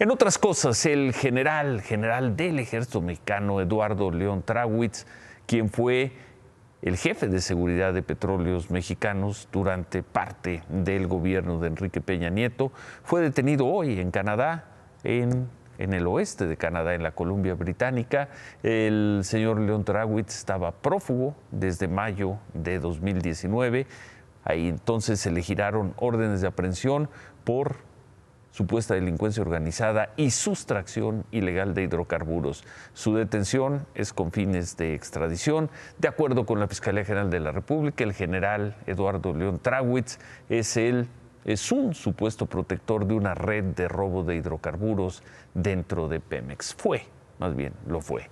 En otras cosas, el general, general del ejército mexicano, Eduardo León Trawitz, quien fue el jefe de seguridad de petróleos mexicanos durante parte del gobierno de Enrique Peña Nieto, fue detenido hoy en Canadá, en, en el oeste de Canadá, en la Columbia Británica. El señor León Trawitz estaba prófugo desde mayo de 2019. Ahí entonces se le giraron órdenes de aprehensión por supuesta delincuencia organizada y sustracción ilegal de hidrocarburos. Su detención es con fines de extradición. De acuerdo con la Fiscalía General de la República, el general Eduardo León Trawitz es es un supuesto protector de una red de robo de hidrocarburos dentro de Pemex. Fue, más bien, lo fue.